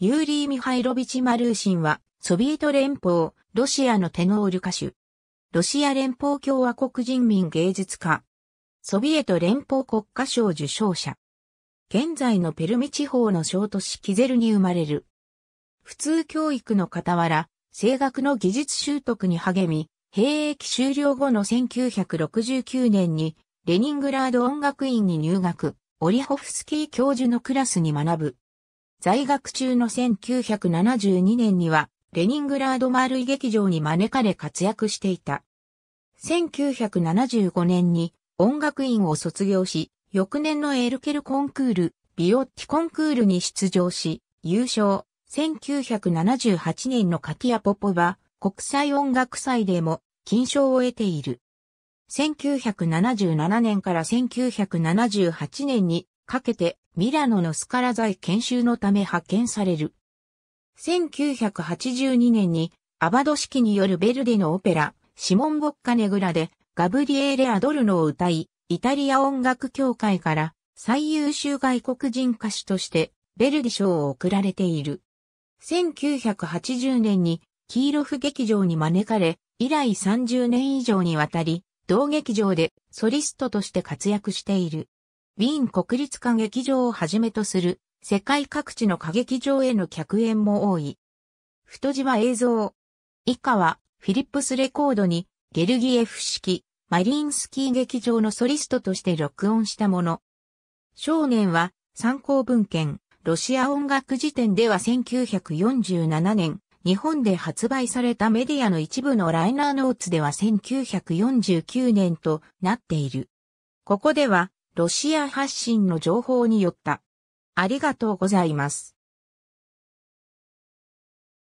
ユーリー・ミハイロビチ・マルーシンは、ソビエト連邦、ロシアのテノール歌手。ロシア連邦共和国人民芸術家。ソビエト連邦国家賞受賞者。現在のペルミ地方の小都市キゼルに生まれる。普通教育の傍ら、声楽の技術習得に励み、兵役終了後の1969年に、レニングラード音楽院に入学、オリホフスキー教授のクラスに学ぶ。在学中の1972年には、レニングラード丸い劇場に招かれ活躍していた。1975年に音楽院を卒業し、翌年のエルケルコンクール、ビオッティコンクールに出場し、優勝。1978年のカティア・ポポは、国際音楽祭でも金賞を得ている。1977年から1978年にかけてミラノのスカラ材研修のため派遣される。1982年にアバド式によるベルディのオペラ、シモン・ボッカネグラでガブリエーレ・アドルノを歌い、イタリア音楽協会から最優秀外国人歌手としてベルディ賞を贈られている。1980年にキーロフ劇場に招かれ、以来30年以上にわたり、同劇場でソリストとして活躍している。ウィーン国立歌劇場をはじめとする世界各地の歌劇場への客演も多い。太字は映像。以下はフィリップスレコードにゲルギエフ式マリンスキー劇場のソリストとして録音したもの。少年は参考文献ロシア音楽辞典では1947年日本で発売されたメディアの一部のライナーノーツでは1949年となっている。ここではロシア発信の情報によった。ありがとうございます。